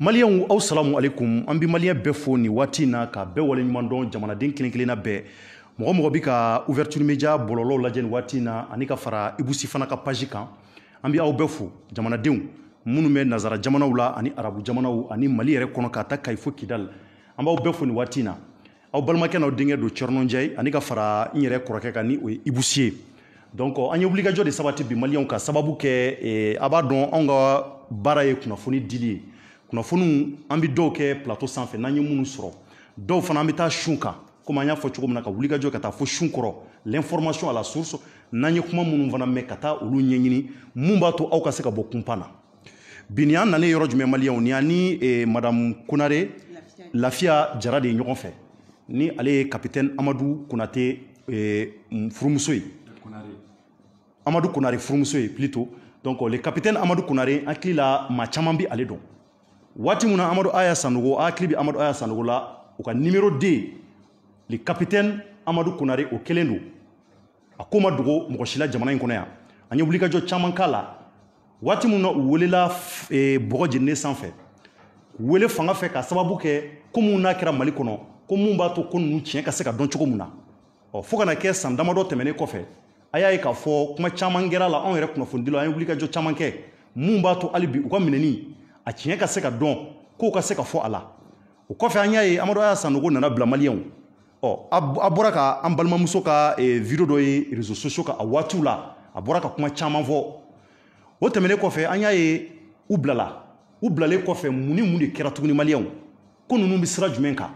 Maliyɛnw aw salamu alekum an be maliyɛ bɛɛ fo ni waati na ka bɛɛ waleɲuman dɔn jamanaden kelen kelenna bɛɛ mɔgɔ mɔgɔ bi ka ouverture media bɔlɔlɔw lajɛ nin waati na ani ka fara Ibusi fana ka page kan an bi aw bɛɛ fo jamanadenw minnu bɛ nazara jamanaw la ani arabu jamanaw ani Mali yɛrɛ kɔnɔ ka taa Kayi Kidal an b'aw bɛɛ fo nin waati na aw balimakɛ n'aw denkɛ don Cɔrɔnɔ ani ka fara n yɛrɛ kɔrɔkɛ kan ni o ye Ibusi ye donc euh, an ye wulikajɔ de sabati bi maliyɛnw ka sababu kɛ eh, a b'a dɔn anw ka baara ye kunnafoni dili ye kunnafoniw an bɛ dɔw kɛ plateau sanfɛ n'an ye minnu sɔrɔ dɔw fana an bɛ taa sun kan komi an y'a fɔ cogo min na ka wuli ka jɔ ka taa fo sun kɔrɔ l'information à la source n'an ye kuma minnu fana mɛn ka taa olu ɲɛɲini mun b'a to aw ka se ka bɔ kunpan na bi ni an nanen yɔrɔ jumɛn maliyɛnw ni an ni eh, madame konare lafiya jara de ye ɲɔgɔn fɛ ni ale ye capitaine amadu konate eh, furumuso ye amadu konare furumuso ye plutôt donc le capitaine amadu konare hakili la maa caman bɛ ale dɔn waati mun na amadu aya sanogo a hakili bɛ amadu aya sanogo la u ka nimero den le kapitɛni amadu konare o kelen don a ko ma dogo mɔgɔ si la jamana in kɔnɔ yan an ye wulikajɔ caman k'a la waati mun na u welela e, bɔgɔ jeninen sanfɛ k'u wele fanga fɛ ka sababu kɛ ko mun n'a kɛra mali kɔnɔ ko mun b'a to ko ninnu tiɲɛ ka se ka dɔn cogo mun na ɔ fo ka na kɛ san damadɔ tɛmɛnen kɔfɛ a y'a ye k'a fɔ kuma caman kɛra la anw yɛrɛ kunnafonidila an ye wulikajɔ caman kɛ mun b'a to hali bi u ka minɛni a tiɲɛ ka se ka dɔn kow ka se ka fɔ a la o kɔfɛ an y'a ye amadu aya sanogo nana bila maliyɛnw ɔ a bɔra ka an balimamuso ka e, video dɔ ye reseau sosio ka a waatiw la a bɔra ka kuma caman fɔ o tɛmɛne kɔfɛ an y'a ye u bilala u bilalen kɔfɛ mun ni mun de kɛra tuguni maliyɛnw ko nunu be sira jumɛn kan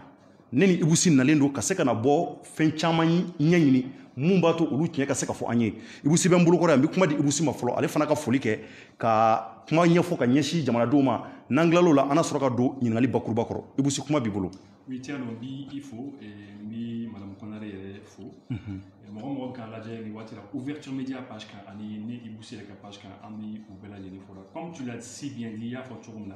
ne ni ibusi nalen do ka se ka na bɔ fɛn caman ɲɛɲini mun b'a to olu tiɲɛ ka se ka fɔ an ye ibusi bɛ n bolokɔrɔ yan n bɛ kuma di ibusi ma fɔlɔ ale fana ka foli kɛ ka kuma ɲɛfɔ ka ɲɛsin jamanadenw ma n'an tilal'o la an na sɔrɔ ka don ɲininkali bakuruba kɔrɔ ibusi kuma b'i bolo. oui tiɲɛ don n b'i fo e, n bɛ madame kɔnare yɛrɛ fo e, mɔgɔ mɔgɔ bɛ lajɛ nin waati la ouverture media page kan ani ne ibusi yɛrɛ ka page kan an bɛ u bɛɛ lajɛlen fo la comme tu l'as si bien dit i y'a fɔ cogo min na.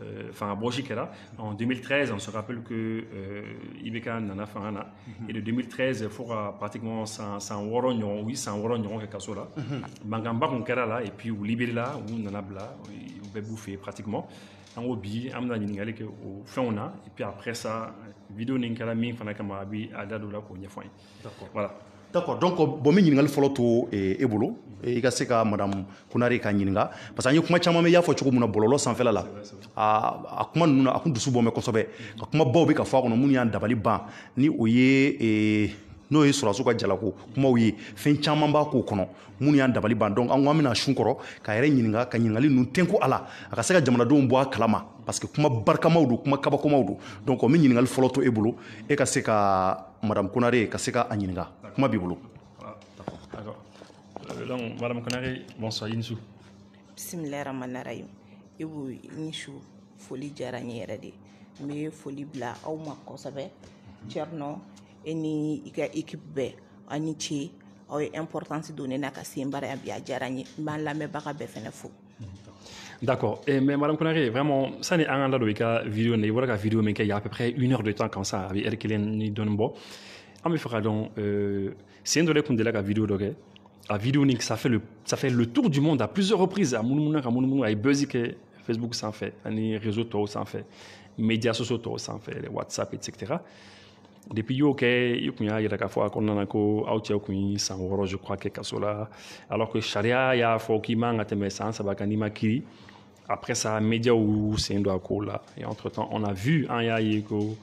Euh, en 2013, on se rappelle que euh, Ibeka nana mhm. Et de 2013, il faudra pratiquement sans, sans oui, sans chose là. Mangamba, on là, et puis ou y ou Nanabla, ou il pratiquement. bouffer pratiquement. En obi, et puis après ça vidéo fana a voilà d'accord donc bon min ɲininkali fɔlɔ to e bolo i ka se ka madame kunare ka ɲininka parce que an ye kuma caman mɛn y'a fɔ cogo min na bɔlɔlɔ sanfɛla la a kuma ninnu na a kun dusu bɔn bɛ ka kuma baw bɛ ka fɔ a kɔnɔ minnu y'an dabali ban ni o ye n'o ye sɔrɔsiw ka jalako kumaw ye fɛn caman b'a k'o kɔnɔ minnu y'an dabali ban donc an ko an bɛna sun kɔrɔ k'a yɛrɛ ɲininka ka ɲininkali ninnu tɛnku a la a ka se ka jamanadenw bɔ a kalama parce que kuma barikamaw don kuma kabakomaw don donc n bɛ ɲininkali fɔlɔ to e bolo e ka se ka madame konare ka se ka a ɲininka kuma b'i bolo. Euh, donc madame konare bonsoir yinsu. bisimilayi rahmani rahim e b'o ni su foli diyara n ye yɛrɛ de n bɛ foli bila aw ma kosɛbɛ cɛrino E ni i ka équipe bɛɛ aw ce aw ye importance don ne na ka se n baara yan bi a diyara n ye n b'an lamɛnbaga bɛɛ fɛnɛ fo D'accord. Et mais Madame Konare, vraiment, ça n'est un endroit où il y a vidéo, il y a vidéo, mais il y a à peu près une heure de temps comme ça, avec Erkelen ni Donbo. En ah, me fera donc, euh, c'est un de les qu'on délègue hein. à vidéo, donc, à vidéo, ça fait le, ça fait le tour du monde à plusieurs reprises, à Mounouna, à Mounouna, à que Facebook s'en fait, à les réseaux, s'en fait, les médias sociaux, s'en fait, les WhatsApp, etc. Depuis i y'o kɛ i kun y'a yira k'a fɔ a kɔnɔna na ko aw cɛ kun ye san wɔɔrɔ je crois kɛ kaso la alors que sariya y'a fɔ k'i man ka tɛmɛ san saba kan n'i ma kiri après ça médias y'u sen don a ko la et entre temps on a vu an hein, y'a ye ko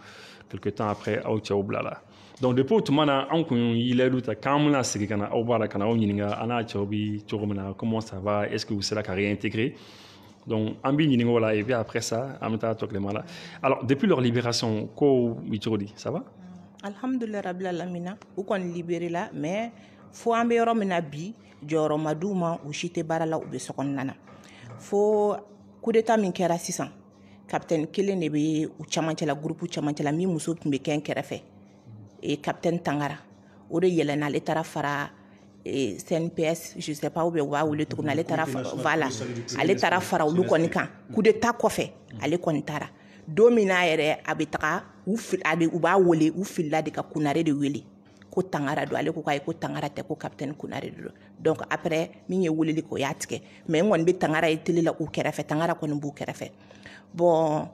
quelque temps après aw cɛw bila la donc depuis o tuma na an kun ye layidu ta k'an bɛna segin ka na aw b'a la ka na aw ɲininka an n'a cɛw bi cogo min na comment ça va est ce que vous sera ka réintégrer donc Ambi b'i et puis après ça an bɛ taa tɔ alors depuis leur libération quoi bi ça va alihamudulila rabila lamina u kɔni liberela mɛ fo an bɛ yɔrɔ min na bi jɔyɔrɔ ma di u ma u si tɛ baara la u bɛ so kɔnɔna na fo kudeta min kɛra sisan kapitɛni kelen de bɛ u camancɛla gurupu camancɛla min muso tun bɛ kɛn kɛrɛfɛ e kapitɛni tangara o de yɛlɛnna ale taara fara e, cnps je sais pas ou bien u b'a wele cogo min na ale taara fara voilà ale taara fara olu kɔni kan kudeta kɔfɛ ale kɔni taara don min n'a yɛrɛ a bɛ taga u a bɛ u b'a wele u filila de ka kunnare de wele ko tangara don ale ko k'ayi ko tangara tɛ ko kapitɛni kunnare de don donc après min ye weleli kɛ o y'a tigɛ mais n kɔni bɛ tangara ye tele la u kɛrɛfɛ tangara kɔni b'u kɛrɛfɛ bon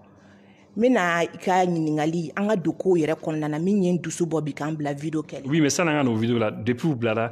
n bɛna i ka ɲininkali an ka don kow yɛrɛ kɔnɔna na min ye n dusu bɔ bi k'an bila video kɛli oui mais san'an ka n'o video la depuis u bilala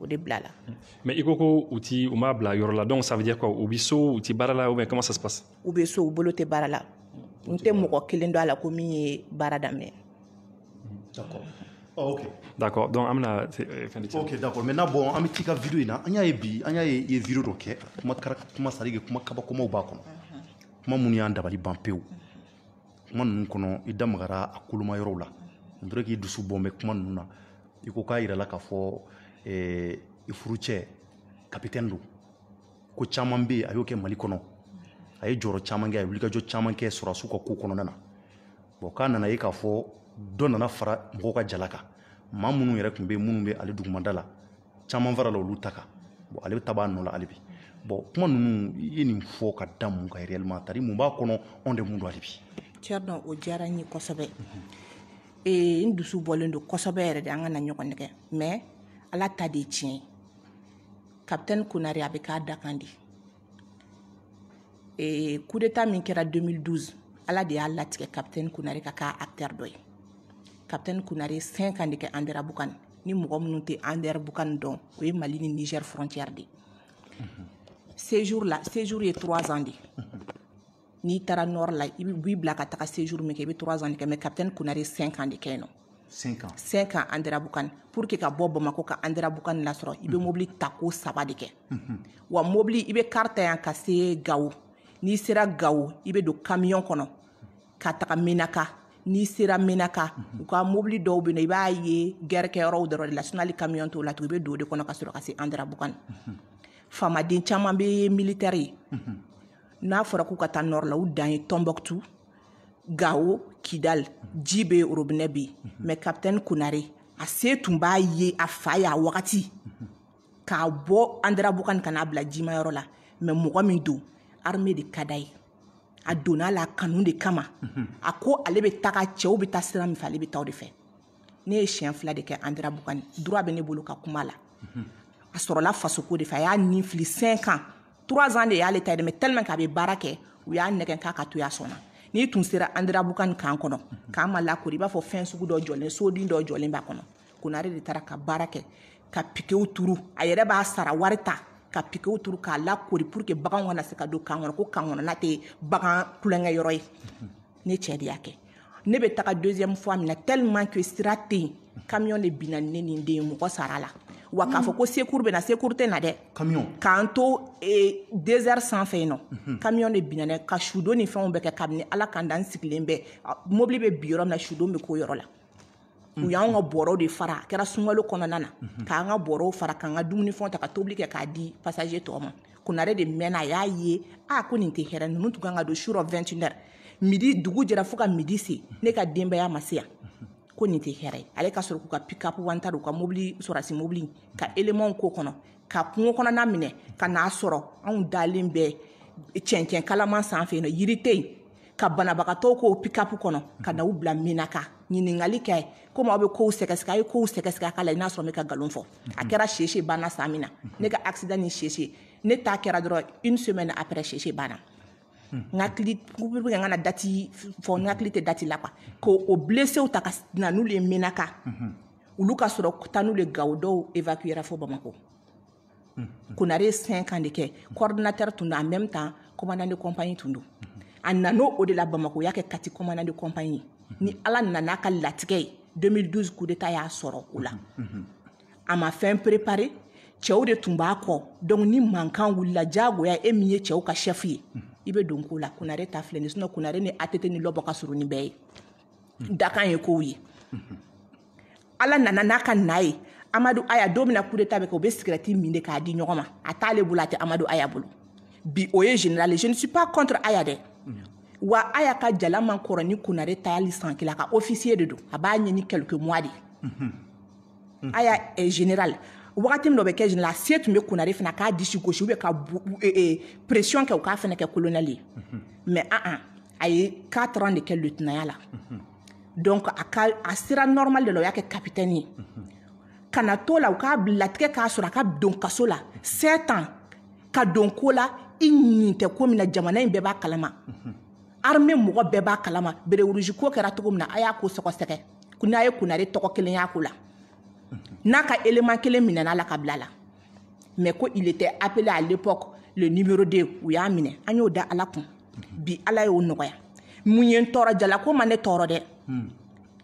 o de bila la. mɛ i ko m'a bila yɔrɔ donc ça veut dire quoi u bɛ so barala ti comment ça se passe. u bɛ bolote barala on tɛ baara la n tɛ mɔgɔ kelen la ko min d'accord ah, ok. d'accord donc an euh, ok d'accord maintenant bon an bɛ t'i ka video in na anya y'a ye bi an y'a comment i ye video dɔ kɛ kuma kara kuma c'est à dire kuma kabakomaw b'a kɔnɔ kuma minnu y'an dabali ban pewu kuma ninnu kɔnɔ i na i ko k'a yirala Eh, i furu cɛ kapitɛni don ko caman be a y'o kɛ mali kɔnɔ a ye jɔrɔ caman kɛ a ye wulikajɔ caman kɛ sɔrɔdasiw ka ko kɔnɔna na bon k'a nana ye k'a fɔ dɔ nana fara mɔgɔw ka jala kan maa minnu yɛrɛ tun bɛ minnu bɛ ale dugumada la caman farala olu ta kan bon ale ta b'a nɔ la hali bi kuma ninnu ye nin fɔ ka da mun kan réellement c'est mun b'a kɔnɔ anw de mun don hali bi. dɔn o diyara ye kosɛbɛ n dusu bɔlen don kosɛbɛ yɛrɛ de an ka na ɲɔgɔn nɛgɛ mais ala ta de ye tiɲɛ ye kapitɛni konare a bɛ k'a da kan de ee kudeta min kɛra 2012 ala de y'a latigɛ kapitɛni konare ka k'a acteur dɔ ye kapitɛni konare sɛn kan de kɛ ni mɔgɔ minnu tɛ andɛra bukani dɔn o ye mali ni niger frontière de séjour la séjour ye 3 ans de n'i taara nord la i b'i bila ka taga séjour min kɛ i bɛ 3 ans de kɛ mais kapitɛni konare cinq 5 ans de kɛ yen nɔ 5 ans andrabukani pour que ka bɔ bamako ka andrabukani lasɔrɔ i be mhm. mobli ta saba de kɛ mhm. wa mobili i be karta yan ka se gawo n'i sera gawo i be don kamiyɔn kɔnɔ ka taga menaka n'i sera menaka mhm. u ka mobili dɔw bena i b'a ye gɛrɛkɛyɔrɔw dɔrɔ de la sinali t'o la tugu i de kɔnɔ ka sɔrɔ ka se andrabukani faamaden caaman be militɛri ye n'a fɔra k'u ka taa la u dan ye tɔnbɔkutu gawo kidal ji be robinɛ be mɛ kapitɛni konare a se tun b'a ye a fa y'a wagati k'a bɔ andarabukani ka n'a bila jimayɔrɔ la mɛ mɔgɔ min don arme de ka da ye a donna la kanu de kama a ko ale bɛ taga cɛw bɛ taa sira min fɛ ale bɛ taa o de fɛ ne ye siɲɛ fila de kɛ andira bugani dura bɛ ne bolo ka kuma la a sɔrɔla fasoko de fɛ a y'a nin fili sɛn kan trois ans de y'ale ta ye dɛ mais tellement que a bɛ baara kɛ u y'a nɛgɛn k'a ka to a sɔnna n'i tun sera andirabuka ni kan kɔnɔ k'an ma lakori i b'a fɔ fɛn sugu dɔ jɔlen soden dɔ jɔlen b'a kɔnɔ konare de taara ka baara kɛ ka pikew turu a yɛrɛ b'a sara wari ta ka pikew turu k'a lakori pour que bagan kana se ka don kan kɔnɔ ko kan kɔnɔna tɛ bagan kulonkɛ yɔrɔ ye ne cɛ de y'a kɛ ne bɛ taga deuxième fois min na tellement que sira tɛ yen camion de binna ni ne ni n den ye mɔgɔ sara la wa k'a fɔ mm. ko secours bɛ na secours tɛ na dɛ k'an to désert sanfɛ yen nɔ kamiyɔn mhm. de binna dɛ ka sudon ni fɛnw bɛɛ kɛ kabini ala kan da n sigilen bɛɛ mobili bɛ bin yɔrɔ min na sudon bɛ k'o yɔrɔ la u mm. y'an ka bɔrɔw de fara a kɛra sunkalo kɔnɔna na mhm. k'an ka bɔrɔw fara k'an ka dumunifɛnw ta ka tobili kɛ k'a di passager tɔw ma konare de mɛnna a y'a ye a ko nin tɛ hɛrɛ ninnu tun kan ka don su rɔ 21 heures midi dugu jɛra fo ka midi se ne ka denbaya ma se yan mhm. ko nin tɛ hɛrɛ ye ale ka sɔrɔ k'u ka pikapu wanta u ka mobili sɔrɔsi mobili ka elemanw ko kɔnɔ ka kungo kɔnɔna minɛ ka n'a sɔrɔ anw dalen bɛ cɛncɛn kalaman sanfɛ nɔ yiri tɛ yen ka banabagatɔw k'o pikapu kɔnɔ ka n'aw bila mina kan ɲininkali kɛ komi aw bɛ kow sɛgɛsɛgɛ a ye kow sɛgɛsɛgɛ k'a la i n'a sɔrɔ ne ka nkalon fɔ a kɛra sese banna san min na ne ka accident ni sese ne ta kɛra dɔrɔn une semaine après sese banna n hakili puruke n kana dati fɔ n hakili tɛ dati la kuwa k'o blesew mhm. ta ka na n'olu ye menaka olu ka sɔrɔ taa n'olu ye gawo dɔw évacuera fo bamako mhm. konare cinq ans de kɛ coordinateur tun do en même temps commandant de compagnie tun do mhm. a nan'o o de la bamako y'a kɛ kati commandant de compagnie ni ala nana ka latigɛ ye 2012 coup d'état y'a sɔrɔ o la a ma fɛn préparé cɛw de tun b'a kɔ donc ni mankan wulila diyagoya e min ye cɛw ka chef ye i bɛ don ko la kunare ta filɛ nin sinɔn kunare ni att ni lɔbɔ ka surun ni bɛɛ ye dakan ye kow ye ala nana n'a ka na ye amadu aya don mina kude ta bɛ kɛ u bɛ sigɛrɛti min de k'a di ɲɔgɔn ma a t'ale bolo a tɛ amadu aya bolo bi o ye général je ne suis pas contre aya dɛ wa aya ka jala man kɔrɔ ni kunare ta hali san kelen a ka officier de don a b'a ɲɛ ni quelques mois de aya est général wagati min dɔ bɛ kɛ général se tun bɛ kunnari fana k'a disi gosi ou bien ka e, e, pression kɛ u k'a fana kɛ colonel ye mais an an a ye 4 ans de kɛ lieutenant ya la donc a ka a sira normal de la o y'a kɛ capitaine ye ka na to la u k'a latigɛ k'a sɔrɔ a ka don kaso la 7 ans ka don ko la i ɲin tɛ ko min na jamana in bɛɛ b'a kalama armée mɔgɔ bɛɛ b'a kalama bere rouge ko kɛra cogo min na a y'a ko sɔgɔsɛgɛ ko n'a ye kunnare tɔgɔ kelen y'a ko la n'a ka élément kelen minɛna la ka bila la mais ko il était appelé à l'époque le numéro 2 u y'a minɛ an y'o da ala kun bi ala y'o nɔgɔya mun ye n tɔɔrɔ jalako ma ne tɔɔrɔ dɛ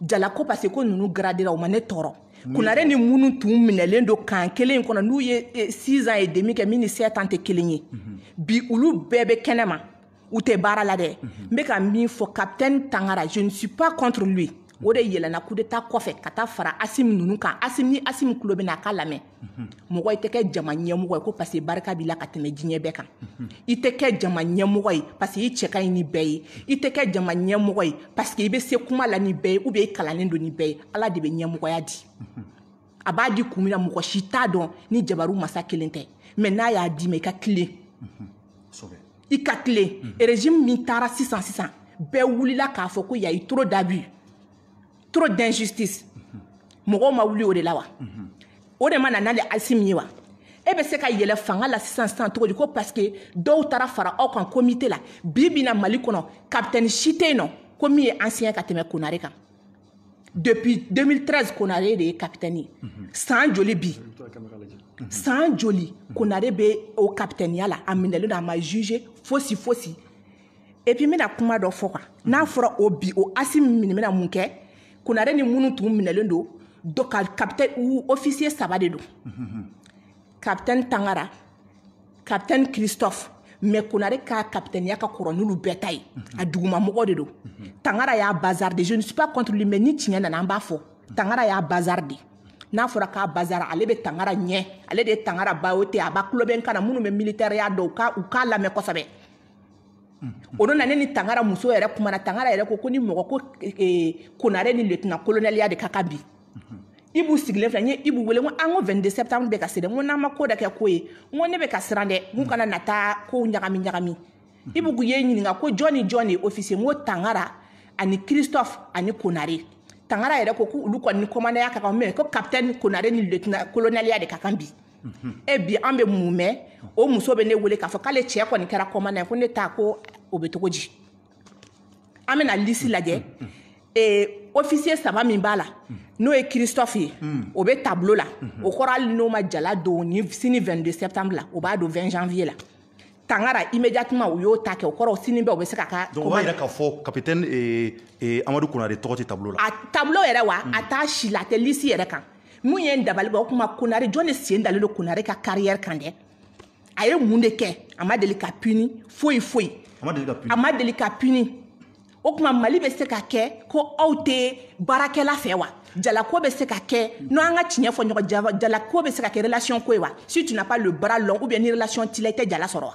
jalako parce que ko ninnu gradera u ma ne tɔɔrɔ kunare ni minnu tun minɛlen don kan kelen in kɔnɔ n'u ye eh, six ans ye demi kɛ min ni sept ans tɛ kelen ye bi olu bɛɛ bɛ kɛnɛ ma u tɛ baara la dɛ n bɛ ka min fɔ capitaine tangara je ne suis pas contre lui o de yɛlɛnna kudeta kɔfɛ ka taa fara asimi ninnu kan asimi ni asimi tulo bɛ na a ka lamɛn mɔgɔ i tɛ kɛ jama ɲɛmɔgɔ ye ko parce que barika b'i la ka tɛmɛ diɲɛ bɛɛ kan i tɛ kɛ jama ɲɛmɔgɔ ye parce que i cɛ ka ɲi ni bɛɛ ye i tɛ kɛ jama ɲɛmɔgɔ ye parce que i bɛ se kuma la ni bɛɛ ye ou bien i kalannen don ni bɛɛ ye ala de bɛ ɲɛmɔgɔya di a b'a di kun min na mɔgɔ si t'a dɔn ni jabaru masa kelen tɛ mɛ n'a y'a d'i ma i ka tilen i ka tilen régime min taara sisan sisan bɛɛ wulila k'a fɔ ko yayi toro dabi Trop d'injustice. Mɔgɔw ma wuli o de la wa? O de ma na n'ale Asimi ye wa? E bɛ se ka yɛlɛ fanga la ko parce que dɔw taara fara aucun comité là. Bibina bi in na Mali kɔnɔ capitaine si tɛ ancien ka tɛmɛ depuis 2013 Konare a ye capitaine Sans san joli bi Sans joli Konare bɛ o capitaine là. la a minɛlen don ma jugé fosi fosi et puis n bɛna kuma dɔ fɔ quoi n'a fɔra o bi au Asimi min bɛna mun konare ni minnu tun minɛlen don dɔ ka kapitɛni u ofisiye saba de don kapitɛni tangara kapitɛni kristɔf mɛ konare ka kapitɛniya ka kɔrɔ n'olu bɛɛ ta ye a dugumamɔgɔ de don tangara y'a bazar de je ne suis pas contre lui mais ni tiɲɛ nana an b'a fɔ tangara y'a bazar de n'a fɔra k'a bazara ale bɛ tangara ɲɛ ale de ye tangara ba o tɛ a ba kulo bɛ n kana minnu bɛ militɛriya dɔn u k'a lamɛn kosɛbɛ Mm. o don na ne ni tangara muso yɛrɛ kumana tangara yɛrɛ ko ko ni mɔgɔ ko konare ni lieutenant colonel ya de ka kan bi mm-hmm. i b'u sigilen filɛ n ye i b'u wele n mm. ko an ko 22 septembre bɛ ka se dɛ n ko n'an ma ko dɔ kɛ ko ye n ko ne bɛ ka siran dɛ n ko kana na taa kow ɲagami ɲagami i b'u k'u ye ɲininka ko jɔn ni jɔn de ye officier n ko tangara ani christophe ani konare tangara yɛrɛ ko ko olu kɔni ni commandant ya ka kan mɛ ko capitaine konare ni lieutenant colonel ya de ka kan bi e bi an bɛ mun mɛn o muso bɛ ne wele k'a fɔ k'ale cɛ kɔni kɛra kɔmana ye ko ne ta ko o bɛ togo di an bɛna lisi lajɛ ofisiye saba min b'a la n'o ye kiristɔfu ye o bɛ taabolo la o kɔrɔ hali n'o ma jala don ni sini 22 septembre la o b'a don 20 janvier la tangara immédiatement u y'o ta kɛ o kɔrɔ sini bɛɛ u bɛ se ka ka donc o b'a yira k'a fɔ capitaine amadu konare tɔgɔ tɛ taabolo ah, la a taabolo yɛrɛ wa a t'a si la a tɛ lisi yɛrɛ kan mun ye n dabali ban o kuma konare jɔn de sen dalen do konare ka kariyɛri kan dɛ a ye mun de kɛ a ma deli ka puni foyi foyi a ma deli ka puni o kuma mali bɛ se ka kɛ ko aw tɛ baarakɛla fɛ wa jalako bɛ se ka kɛ n'o an ka tiɲɛ fɔ ɲɔgɔn jalako bɛ se ka kɛ relation ko ye wa si tu n'as pas le bras long ou bien ni relation t'i la i tɛ jala sɔrɔ wa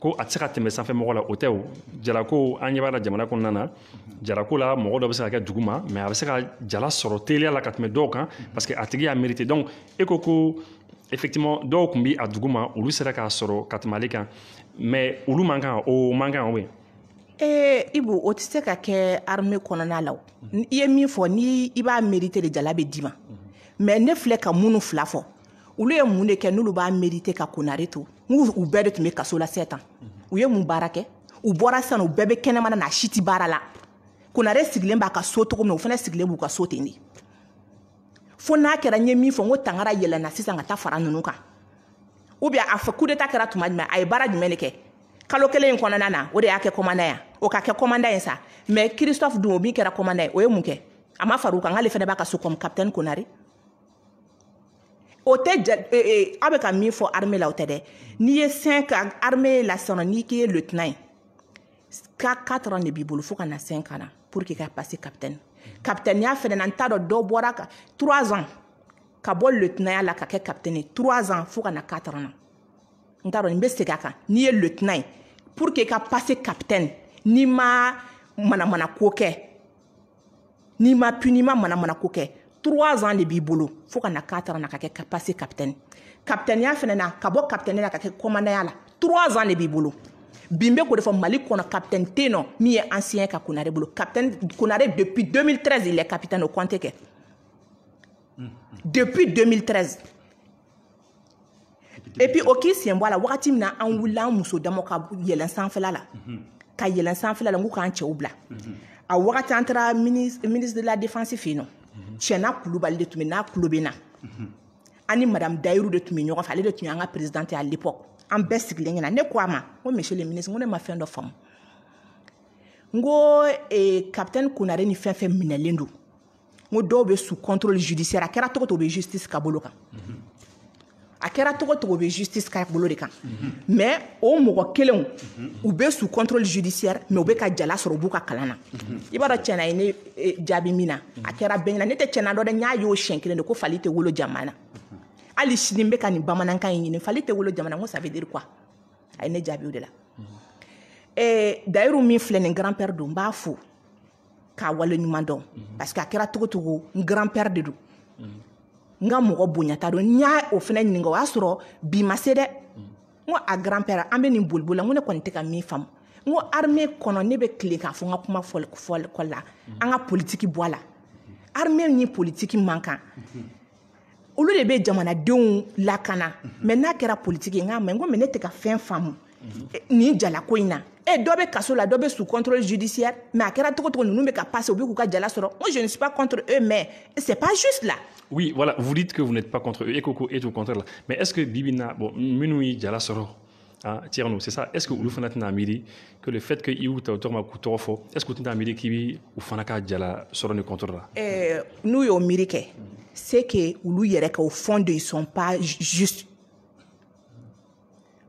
ko a tɛ se ka tɛmɛ sanfɛ mɔgɔ la o tɛ o jalako an ɲɛ b'a la jamana kɔnɔna na jalako la mɔgɔ dɔ bɛ se ka kɛ dugu ma mɛ a bɛ se ka jala sɔrɔ teliya la ka tɛmɛ dɔw kan parce que a tigi y'a miirite dɔnku e ko ko effectivement dɔw tun bɛ a dugu ma olu sera k'a sɔrɔ ka tɛmɛ ale kan mɛ olu man kan o man kan o ee ibu o tɛ se ka kɛ arme kɔnɔna la o i ye min fɔ ni i b'a miirite de jala bɛ d'i ma mɛ ne filɛ ka minnu fila fɔ olu ye mun de kɛ n'olu b'a mérite ka konare to n'u u bɛɛ de tun bɛ kaso la sɛ tan u ye mun baara kɛ u bɔra sisan u bɛɛ bɛ kɛnɛmana na a si ti baara la konare sigilen b'a ka so cogo min na o fana sigilen b'u ka so ten de fo n'a kɛra n ye min fɔ n ko tangara yɛlɛnna sisan ka taa fara ninnu kan ou bien a fɔ coup d'état kɛra tuma jumɛn a ye baara jumɛn de kɛ kalo kelen in kɔnɔna na o de y'a kɛ commandant ya o ka kɛ commandant ye sa mais Christophe dun o min kɛra commandant ye o ye mun kɛ a ma far'u kan k'ale fana b'a ka so comme capitaine Konare o tɛ ja ee ee aw bɛ ka min fɔ armée la o tɛ dɛ n'i ye cinq ans armée la sisan nɔ n'i k'i ye lieutenant ye ka quatre ans de b'i bolo fo ka na cinq ans na pour que i ka passer capitaine capitainea fɛnɛ na n t'a dɔn dɔ bɔra ka trois ans ka bɔ lieutenant ya la ka kɛ capitaine ye trois ans fo ka na quatre ans na n t'a dɔn nin bɛ segin a kan n'i ye lieutenant ye pour que i ka passer capitaine n'i ma manamanako kɛ n'i ma puis n'i ma manamanako kɛ 3 ans de b'i Faut qu'on a na k'a taara na passé capitaine capitaine ya fɛnɛ na ka capitaine na ka kɛ commandant ya la 3 ans de b'i Bimbe, bi n bɛ k'o de fɔ mali kɔnɔ kapitɛni tɛ yen nɔ min ancien ka konare bolo kapitɛni konare depuis 2013 il est capitaine au kɔnte depuis 2013 et puis ok si on voit la wagati na an wulila an muso damaw ka yɛlɛn la ka yɛlɛn sanfɛla la n k'u a wagati an ministre de la défense fɛ Mhm. tiɲɛna kulubali de tun bɛ n'a tulo bɛ na mhm. ani madame dayiru de tun bɛ ɲɔgɔn fɛ ale de tun y'an ka présidente à l'époque an bɛɛ sigilen ɲɛna ne ko a ma ko monsieur le ministre n ko ne ma fɛn dɔ faamu n ko eh, capitaine konare ni fɛn fɛn minɛlen don n ko dɔw bɛ sous contrôle judiciaire a kɛra cogo o cogo u bɛ justice ka bolo kan. Mm -hmm. a kɛra tɔgɔ tɔgɔ bɛ justice ka bolo de kan mais o mɔgɔ kelenw u bɛ sous contrôle judiciaire mais u bɛ ka jala sɔrɔ u b'u ka kalan na i b'a dɔn cɛna ye ne e, jaabi min na a kɛra bɛɛ ɲɛna ne tɛ cɛna dɔ dɛ n y'a y'o siɲɛ kelen de ko fali tɛ wolo jamana hali sini n bɛ ka nin bamanankan in ɲini fali tɛ wolo jamana n ko ça veut dire quoi a ye ne jaabi o de la ɛɛ dayiru min filɛ nin grand père don n b'a fo k'a waleɲuman dɔn parce que a kɛra togo togo n grand père de don n ka mɔgɔ bonyata don n y'a o fɛnɛ ɲininka o y'a sɔrɔ bi ma se dɛ mm. n ko a grand-père an bɛ nin boliboli la n ko ne kɔni tɛ ka min faamu n ko armée kɔnɔ ne bɛ tile k'a fɔ n ka kuma fɔlikɔ la mm. an ka politiki bɔ a la mm-hmm. armée ni politiki man kan mm-hmm. olu de bɛ jamanadenw lakana mɛ mm-hmm. n'a kɛra politiki ye n k'a mɛn n ko mɛ ne tɛ ka fɛn faamu ni jala in e eh, dobe kaso la dɔ sous contrôle judiciaire mais a kɛra cogo nous ninnu bɛ ka passer u bɛ jala soro? moi je ne suis pas contre eux mais c'est pas juste là. oui voilà vous dites que vous n'êtes pas contre eux et coco et tout contre mais est ce que Bibina, bon minui jala soro, ah tiɲɛ c'est ça est ce que vous fanat na miiri que le fait que iou ta o ma k'u tɔgɔ est ce que u tɛna k'i bi u fana jala soro ne contre là? ɛɛ eh, nous y'o miri ke c'est que olu y ka au fond ils sont pas juste.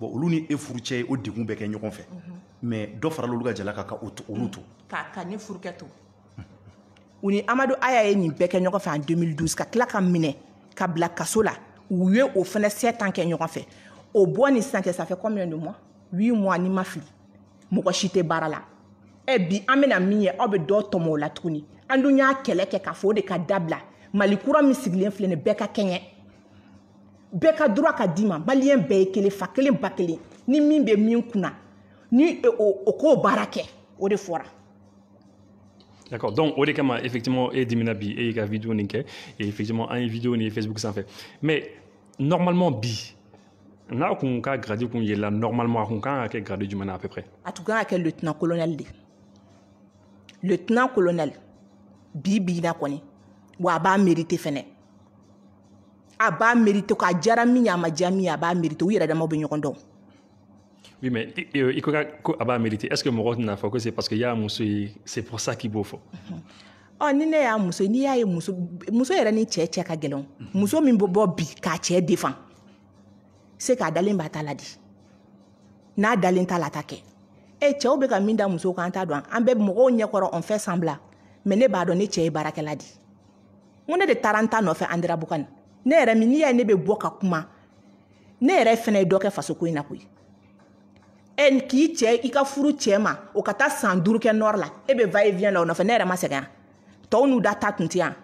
bon olu ni e furu cɛ o degun bɛ kɛ ɲɔgɔn fɛ mɛ dɔ farala olu ka jala kan ka olu to k'a ka ni furukɛ to u ni amadu aya ye nin bɛɛ kɛ ɲɔgɔn fɛ en 2012 ka tila ka minɛ ka bila kaso la u ye o fana sept ans kɛ ɲɔgɔn fɛ o bɔ ni sisan cɛ ça fait combien de mois huit mois ni ma fili mɔgɔ si tɛ baara la ɛ eh bi an bɛna min ye aw bɛ dɔ tɔmɔ o la tuguni an dun y'a kɛlɛ kɛ k'a fɔ o de ka dabila mali kura min sigilen filɛ nin bɛɛ ka kɛɲɛ bɛɛ ka droit ka d'i ma maliyɛn bɛɛ ye kelen fa kelen ba kelen ni min bɛ min kunna ni e, o k'o baara kɛ o de fɔra. D'accord, donc au kama effectivement, et Dimina Bi, et Ika vidéo Ninke, et effectivement, un vidéo ni Facebook ça fait. Mais normalement, Bi, là aucun cas gradé qu'on y est là, normalement, on a quel gradé du mana à peu près À tout cas, à quel lieutenant-colonel Lieutenant-colonel, Bi, Bi, n'a connu. Ou à bas mérité fenêtre. a b'a mérite k'a jara min ye a ma diya min ye a b'a mérite u yɛrɛ damaw bɛ ɲɔgɔn dɔn Oui, mais i ko ko a b'a mérité est ce que mɔgɔ tɛna fɔ ko c'est parce que i y'a muso ye c'est pour ça qu'il b'o fɔ ɔ ni ne y'a muso n'i y'a ye muso muso yɛrɛ ni cɛ cɛ ka gɛlɛn mhm. muso min bɛ bɔ bi k'a cɛ défend se k'a dalen b'a ta la di n'a dalen t'a la ta kɛ e cɛw bɛ ka min da muso kan an t'a dɔn an bɛ mɔgɔw ɲɛkɔrɔ on fait semblant mais ne b'a dɔn ne cɛ ye baarakɛla de ye n ko ne de taara n ta nɔfɛ Andira Bukani ne yɛrɛ min n'i y'a ye ne bɛ bɔ ka kuma ne yɛrɛ fana ye dɔ kɛ fasoko in na koyi e k'i cɛ i ka furu cɛ ma o ka taa san duuru kɛ nɔrɔ la e bɛ va et vient la o nɔfɛ ne yɛrɛ ma sɛgɛn yan tɔw n'u da ta tun tɛ yan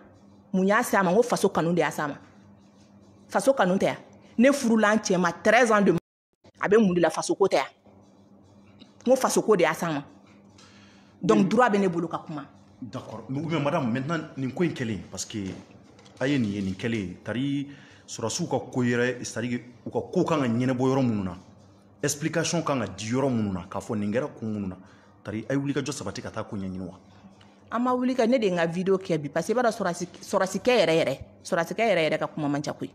mun y'a se a ma n ko faso kanu de y'a se a ma faso kanu tɛ yan ne furula n cɛ ma treize ans de ma a bɛ mun de la fasoko tɛ yan n ko fasoko de y'a se a ma donc droit bɛ ne bolo ka kuma. d'accord mais madame maintenant nin ko in kɛlen parce que a ye nin ye nin kɛlen tari sɔrɔsiw ka ko yɛrɛ sadike u ka ko kan ka ɲɛnɛbɔ yɔrɔ minnu na explication kan ka di yɔrɔ minnu na k'a fɔ nin kɛra kun minnu na tari a ye wuli ka jɔ sabati ka taa ko ɲɛɲini wa an ma wuli ka ne de n ka video kɛ bi parce que i b'a dɔn sɔrasikɛ yɛrɛ yɛrɛ sɔrasikɛ yɛrɛ yɛrɛ ka kuma man ca koyi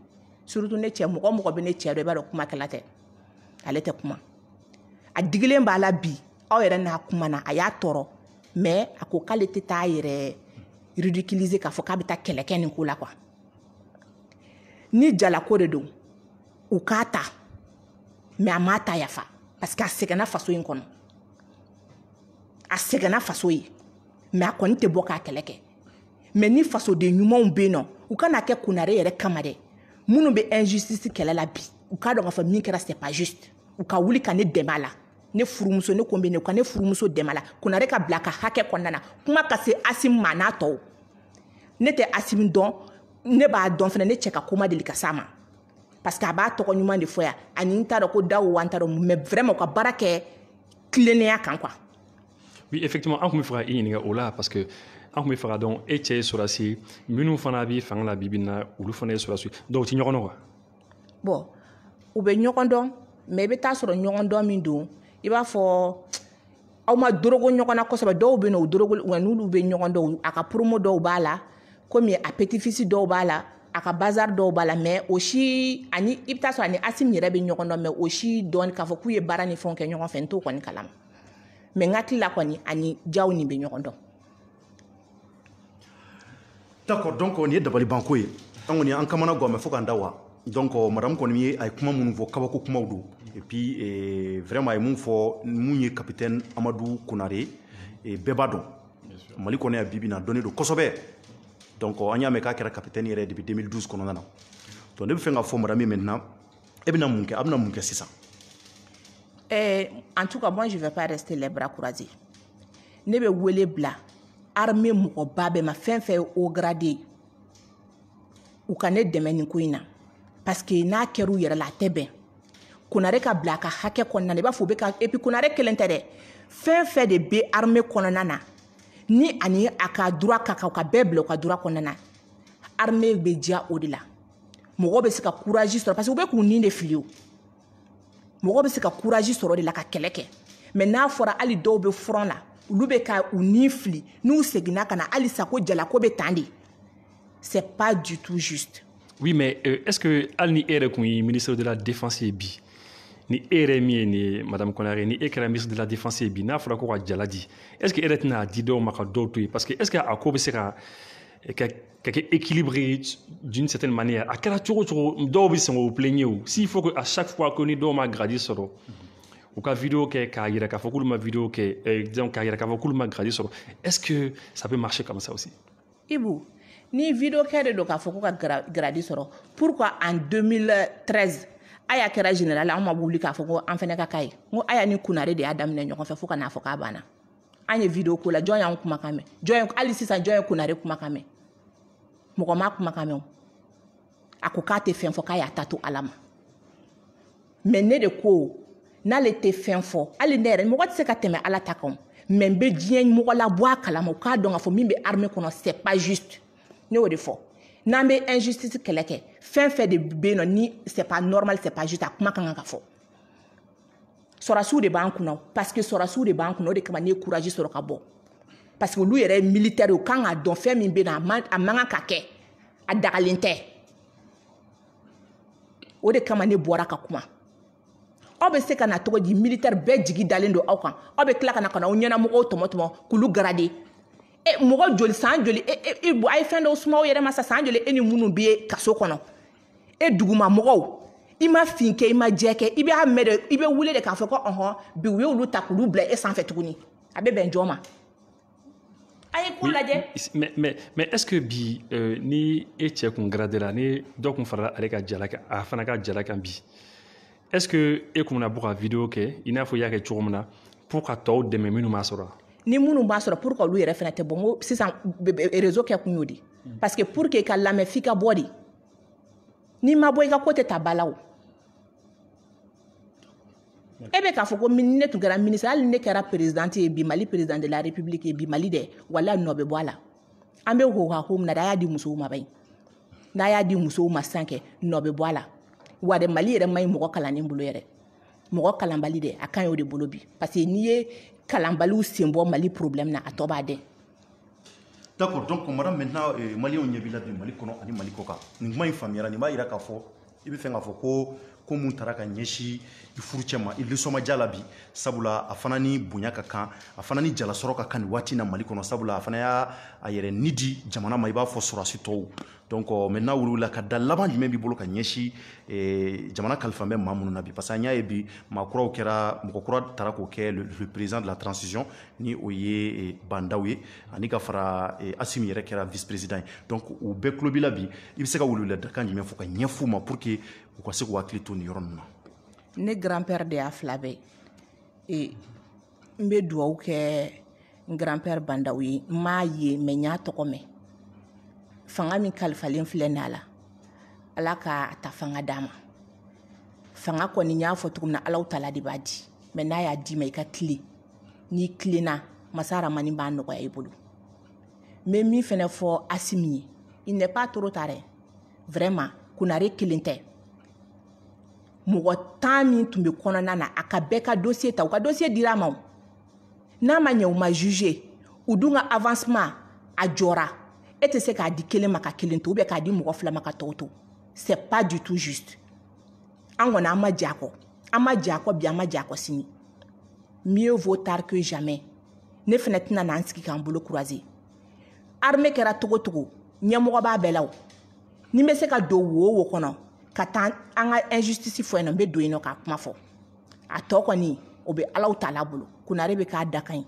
surtout ne cɛ mɔgɔ mɔgɔ bɛ ne cɛ dɔ i b'a dɔn kumakɛla tɛ ale tɛ kuma a digilen b'a la bi aw yɛrɛ n'a kuma na a y'a tɔɔrɔ mais a ko k'ale tɛ taa yɛrɛ ridiculiser k'a fɔ k'a bɛ taa kɛlɛ kɛ nin ko la ni jalako de don u k'a ta mɛ a m'a ta yafa parce que a sɛgɛnna faso in kɔnɔ a sɛgɛnna faso ye mɛ a kɔni tɛ bɔ k'a kɛlɛ kɛ mɛ ni fasoden ɲumanw bɛ yen nɔ u kana kɛ kunnare yɛrɛ kama dɛ minnu bɛ injustice kɛlɛ la bi u k'a dɔn k'a fɔ min kɛra c'est pas juste u ka wuli ka ne dɛmɛ a la ne furumuso ne ko n bɛ ne ka ne furumuso dɛmɛ la konare ka bila ka hakɛ kɔnɔna na kuma ka se asimu ma n'a tɔw ne tɛ asimu dɔn ne b'a dɔn fana ne cɛ ka ko ma deli ka s'a ma parce que a b'a tɔgɔ ɲuman de fɔ yan ani n t'a dɔn ko dawo wa n t'a dɔn mɛ vraiment u ka baara kɛ tilennenya kan quoi. oui effectivement an tun bɛ fɛ ka i ɲininka o la parce que an tun bɛ fɛ ka dɔn e cɛ ye sɔrɔsi ye minnu fana b'i fanga la bibi in na olu fana ye sɔrɔsi donc u tɛ ɲɔgɔn dɔn wa. bon u bɛ ɲɔgɔn dɔn mɛ i bɛ taa sɔrɔ ɲɔgɔn dɔn min don i b'a fɔ aw ma dorogo ɲɔgɔn na kosɛbɛ dɔw bɛ na o dorogo wa n'olu bɛ ɲɔgɔn dɔw a ka promo dɔw b'a la komi a petifisi dɔw b'a la a ka bazar dɔw b'a la mɛ o si ani i bɛ taa sɔrɔ ani asimi yɛrɛ bɛ ɲɔgɔn dɔn mɛ o si dɔɔni k'a fɔ k'u ye baara ni fɛnw kɛ ɲɔgɔn fɛ n t'o kɔni kalama mɛ n hakili la kɔni ani jaw ni bɛ ɲɔgɔn dɔn. d'accord donc nin ye dabalibanko ye an kɔni an kamana gan mɛ fo k'an da wa. donc euh, Madame kɔni a ye kuma minnu fɔ kabako et puis euh, vraiment il ye mun fɔ mun capitaine Amadou konare et bɛɛ b'a dɔn mali kɔnɔ yan bibina donné de don donc euh, on a mɛn k'a kɛra capitaine yɛrɛ depuis 2012 kɔnɔna na donc ne bɛ fɛ k'a madame maintenant Et eh bien mun kɛ a bɛna mun kɛ en tout cas moi je vais pas rester les bras croisés ne me wele bila armée mɔgɔba bɛɛ ma fin fait au grade. gradé Ou u ka ne paseke n'a kɛr'u yɛrɛ la a tɛ bɛn konare ka bila a ka hakɛ kɔnɔna na i b'a fɔ u bɛ ka epi konare kelen tɛ dɛ fɛn fɛn de bɛ arme kɔnɔna na ni ani a ka dura ka kan ka bɛɛ bila u ka dura kɔnɔna na arme bɛ diya o de la mɔgɔ bɛ se ka courage sɔrɔ parce que u bɛ k'u ni de fili o mɔgɔ bɛ se ka courage sɔrɔ de la ka kɛlɛ kɛ mɛ n'a fɔra hali dɔw bɛ front la olu bɛ ka u ni fili n'u seginna ka na halisa ko jalako bɛ tan de c'est pas du tout juste Oui, mais euh, est-ce que Alni Ere ministre de la Défense et Bi, ni Ere ni Madame Konare, ni Ekra, ministre de la Défense et Bi, n'a fallu qu'on Est-ce que Ere n'a dit d'or Maka Parce que est-ce qu'à quoi sera eh, équilibré d'une certaine manière À quel tour d'or vous s'en plaignez S'il faut qu'à chaque fois qu'on est d'or ma gradi soro. u ka video kɛ k'a yira k'a fɔ ma vidéo que exemple carrière, k'a yira ma gradi est ce que ça peut marcher comme ça aussi. Et vous? ni video kɛ de don k'a fɔ ko ka gradi sɔrɔ pourquoi en 2013 aya kɛra général an ma wuli k'a fɔ ko an fɛnɛ ka ka ye n ko aya ni kunare de y'a daminɛ ɲɔgɔn fɛ fɔɔ ka n'a fɔ k'a banna an ye video ko la jɔn y'an kuma kan mɛn jɔn hali sisan jɔn ye kunare kuma kan mɛn mɔgɔ ma kuma kan mɛn o a ko k'a tɛ fɛn fɔ k'a y'a ta to ala ma mɛ ne de ko n'ale tɛ fɛn fɔ hali ne yɛrɛ mɔgɔ tɛ se ka tɛmɛ ala ta kan mɛ n bɛ diɲɛ mɔgɔ labɔ a kalama u k'a dɔn k'a fɔ min bɛ arme kɔnɔ c'est pas juste ne y'o de fɔ n'an bɛ injustice kɛlɛ kɛ fɛn fɛn de bɛ yen nɔ ni c'est pas normal c'est pas juste a kuma ka kan ka fɔ sɔrɔsiw de b'an kunna parce que sɔrɔsiw de b'an kunna o de kama ne ye courage sɔrɔ ka bɔ parce que olu yɛrɛ ye militaire ye u kan k'a dɔn fɛn min bɛ na a man kan ka kɛ a dagalen tɛ o de kama ne bɔra ka kuma aw bɛ se ka na cogo di militaire bɛɛ jigi dalen don aw kan aw bɛ tila ka na ka na aw ɲɛnamɔgɔw tɔmɔtɔmɔ k'olu garder e mɔgɔ joli san joli e e, e a ye fɛn dɔw suma aw yɛrɛ ma sa san joli e ni minnu bɛ kaso kɔnɔ e duguma mɔgɔw i ma fin kɛ i ma jɛ kɛ i b'a mɛn de i bɛ wele de k'a fɔ ko ɔhɔn bi u y'olu ta k'olu bila e sanfɛ tuguni a bɛ bɛn jɔn ma. a ye ko lajɛ. mais mais mais est ce que bi euh, ni e cɛ kun garadera ni dɔ kun farala ale ka jala kan a fana ka jala kan bi est ce que e kun bɛna bɔ ka video kɛ i n'a fɔ i y'a kɛ cogo min na pour ka tɔw dɛmɛ minnu m'a sɔrɔ. ni minnu b'a sɔrɔ pour que olu yɛrɛ fana tɛ bɔ n ko sisan réseau kɛ kun y'o de mm. parce que pour que i ka lamɛn f'i ka bɔ de n'i ma bɔ i ka ko tɛ ta ba la o e bɛ k'a fɔ ko ni ne tun kɛra ministre hali ni ne kɛra présidente ye bi mali président de la république ye bi mali dɛ walahi nɔ bɛ bɔ a la an bɛ hoha ko min na dɛ a y'a di musow ma banni n'a y'a di musow ma sisan kɛ nɔ bɛ bɔ a la wa dɛ mali yɛrɛ man ɲi mɔgɔ kalannen bolo yɛrɛ mɔgɔ kalanbali dɛ a ka ɲi o de bolo bi parce que n'i ye kalanbaliw sen bɔ mali problème na a tɔ b'a dɛ d'accord donc madame maintenant maliyɛnw ɲɛ b'i la bi mali kɔnɔ ani mali kɔ kan nin kuma in faamuyara nin b'a yira k'a fɔ i bɛ fɛ k'a fɔ ko ko mun tara ka ɲɛsi i furucɛ ma i lisɔnmaja la bi sabula a fana ni bonya ka kan a fana ni jalasɔrɔ ka kan nin waati na mali kɔnɔ sabula a fana y'a a yɛrɛ ni di jamana ma i b'a fɔ sɔrɔsi tɔw donc maintenant wulila ka da laban jumɛn b'i bolo ka ɲɛsi jamana kalifa bɛ maa minnu na bi parce que an y'a ye bi maakuraw kɛra mɔgɔ kura taara k'o kɛ le président de la transition ni o ye e, bandaw ye ani ka fara e, asimi yɛrɛ kɛra vice président ye donc u bɛɛ tulo b'i la bi i bɛ se ka weleweleda kan jumɛn fɔ ka ɲɛf'u ma pour que u ka se k'u hakili to nin yɔrɔ ninnu na ne grand-père de y'a fila bɛɛ ye n bɛ dugawu kɛ n grand-père Bandaw ye n m'a ye mais n y'a tɔgɔ mɛn fanga min kalifalen filɛ nin ye a la ala ka ta fanga d'a ma fanga kɔni n y'a fɔ cogo min na alaw tala de b'a di mais n'a y'a d'i ma i ka tile n'i tilenna masa aramani b'a nɔgɔya i bolo n bɛ min fana fɔ asimi ye il n'est pas trop tard dɛ vraiment konare kelen tɛ mɔgɔ tan min tun bɛ kɔnɔna na a ka bɛɛ ka dosiye ta u ka dosiye dira a ma n'a ma ɲɛ u ma juge u dun ka avancement a jɔra e tɛ se k'a di kelen ma ka kelen to ou bien k'a di mɔgɔ fila ma ka tɔw to c'est pas du tout juste an kɔni an ma jɛ a kɔ an ma jɛ a kɔ bi an ma jɛ a kɔ sini mieux vaut tard que jamais ne fana tɛna na an sigi k'an bolo croiser armée kɛra togo togo ɲɛmɔgɔ b'a bɛɛ la o ni n bɛ se ka don wo o wo kɔnɔ ka taa an ka injustice fɔ yen nɔ n bɛ don yen nɔ k'a kuma fɔ a tɔ kɔni o bɛ alaw ta la bolo kunnare bɛ k'a dakan ye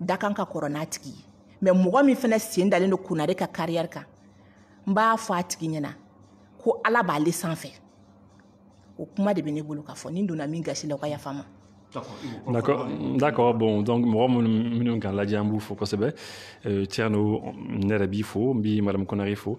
dakan ka kɔrɔ n'a tigi ye mɛ mɔgɔ min fana sen dalen don kunnare ka kariyari kan n b'a fɔ a tigi ɲɛna ko ala b'ale sanfɛ o kuma de bɛ ne bolo k'a fɔ ni donna min gasi la o ka yafa ma d'accord bon donc mɔgɔ minnu kan lajɛ an b'u fo kosɛbɛ euh, tiano ne yɛrɛ b'i fo n bi madame konare fo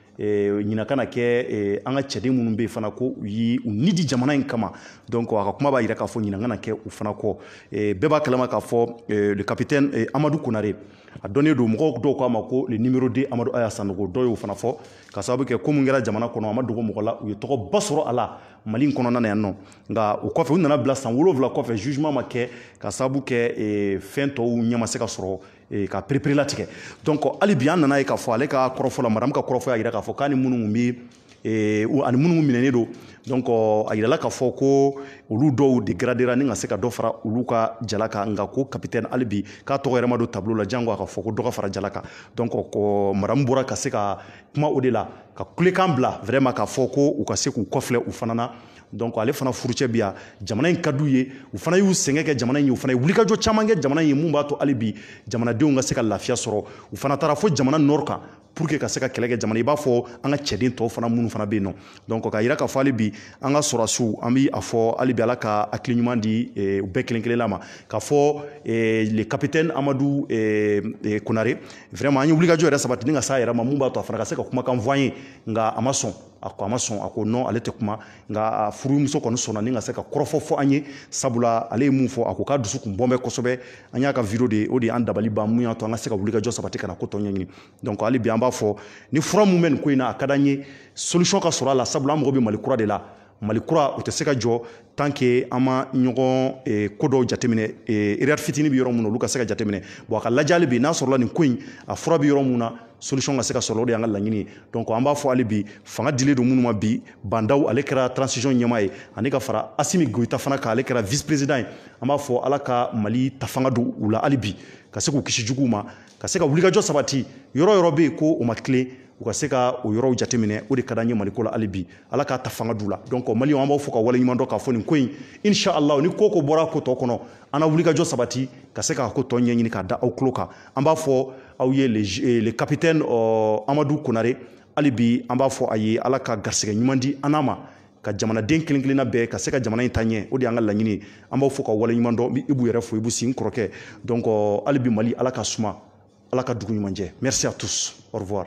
ɲina eh, kana kɛ eh, an ka cɛden minnu bɛ yen fana ko u ye u ni di jamana in kama donc a ka kuma b'a jira k'a fɔ ɲina kana kɛ u fana kɔ eh, bɛɛ b'a kalama k'a fɔ le capitaine amadu konare a dɔnnen don mɔgɔw dɔw k'a ma ko le numéro 2 amadu aya sanogo dɔw y'o fana fɔ ka sababu kɛ ko min kɛra jamana kɔnɔ a ma dogo mɔgɔ la u ye tɔgɔba sɔrɔ a la mali in kɔnɔna na yan nɔ nka o kɔfɛ u nana bila san wolonwula kɔfɛ jugement ma kɛ ka sababu kɛ fɛn tɔw ɲɛ ma se ka sɔrɔ E ka perepere latigɛ donc hali bi an nana ye k'a fɔ ale ka kɔrɔfɔ la madamu ka kɔrɔfɔ y'a yira k'a fɔ k'a ni minnu bɛ e, ani minnu minɛni do donk a yirala k'a fɔ ko olu dɔw degradera ni ka se ka dɔ fara olu ka jala ka nka ko capitaine hali bi k'a tɔgɔ yɛrɛ ma don tableau la jango a ka fɔ ko dɔ ka fara jala kan donk madamu bɔra ka se ka kuma o de la ka kulekan bila vraiment k'a fɔ ko u ka se k'u kɔfilɛ u fana na donc ale fana furucɛ bi yan jamana in ka d'u ye u fana y'u sɛgɛn kɛ jamana in ye u fana ye wulikajɔ caman kɛ jamana in ye mun b'a to hali bi jamanadenw ka se ka lafiya sɔrɔ u fana taara fo jamana nɔrɔ kan pour que ka se ka kɛlɛ kɛ jamana i b'a fɔ an ka cɛden tɔw fana minnu fana bɛ yen nɔ donc ka yira k'a fɔ hali bi an ka sɔrɔsiw an bɛ a fɔ hali bi ala ka hakili ɲuman di eh, u bɛɛ kelen kelenna ma k'a fɔ eh, le capitaine amadu eh, konare vraiment an ye wulikajɔ yɛrɛ sabati ni ka s'a yɛrɛ ma mun b'a to a fana ka se ka kumakan fɔ an ye nka a ma sɔn a ko a ma sɔn a ko non ale tɛ kuma nka a furumuso kɔni sɔnna ni ka se ka kɔrɔfɔ fɔ an ye sabula ale ye mun fɔ a ko k'a dusu kun bɔn bɛ kosɛbɛ an y'a ka video de o de y'an dabali ban mun y'a to an ka se ka wulikajɔ sabati ka na ko tɔ ɲɛɲini donc hali bi an b'a fɔ ni fura mun bɛ nin ko in na a ka d'an ye solution ka sɔrɔ a la sabula an mago bɛ malikura de la malikura o tɛ se ka jɔ tant que an ma ɲɔgɔn eh, ko dɔw jateminɛ eh, erreur fitini bɛ yɔrɔ mun na olu ka se ka jateminɛ bon a ka lajɛ hali bi n'a sɔrɔla nin ko in a fura bɛ yɔrɔ mun na solution ka se ka sɔrɔ o de y'an ka laɲini ye donc an b'a fɔ hali bi fanga dilen don minnu ma bi bandaw ale kɛra transition ɲɛmaa ye ani ka fara asimi goyita fana kan ale kɛra vice président ye an b'a fɔ ala ka mali ta fanga don u la hali bi ka se k'u kisi juguw ma ka se ka jɔ sabati yɔrɔ yɔrɔ bɛ yen ko u ma tilen u ka se ka o yɔrɔw jateminɛ o de ka d'an ye maliko la hali bi ala k'a ta fanga d'u la donc mali an b'aw fo ka waleɲuman dɔn k'a fɔ nin ko in inshallah ni ko ko bɔra ko tɔ kɔnɔ an na jɔ sabati ka se k'a ko tɔ ɲɛɲini k'a da aw tulo kan an b'a fɔ aw ye le capitaine eh, oh, amadu konare hali bi an b'a fɔ a ye ala ka garisigɛ ɲuman di an n'a ma ka jamanaden kelen kelenna bɛɛ ka se ka jamana in ta ɲɛ o de y'an ka laɲini an b'a fɔ ka waleɲuman dɔn n bɛ ibu yɛrɛ fo ibu sin kɔrɔkɛ donc hali bi mali ala ka suma merci à tous au revoir